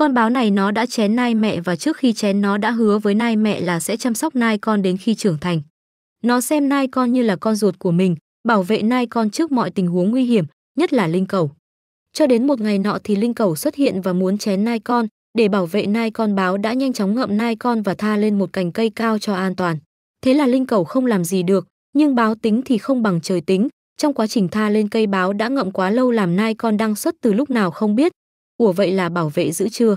Con báo này nó đã chén nai mẹ và trước khi chén nó đã hứa với nai mẹ là sẽ chăm sóc nai con đến khi trưởng thành. Nó xem nai con như là con ruột của mình, bảo vệ nai con trước mọi tình huống nguy hiểm, nhất là linh cầu. Cho đến một ngày nọ thì linh cầu xuất hiện và muốn chén nai con, để bảo vệ nai con báo đã nhanh chóng ngậm nai con và tha lên một cành cây cao cho an toàn. Thế là linh cầu không làm gì được, nhưng báo tính thì không bằng trời tính, trong quá trình tha lên cây báo đã ngậm quá lâu làm nai con đang xuất từ lúc nào không biết, Ủa vậy là bảo vệ giữ chưa?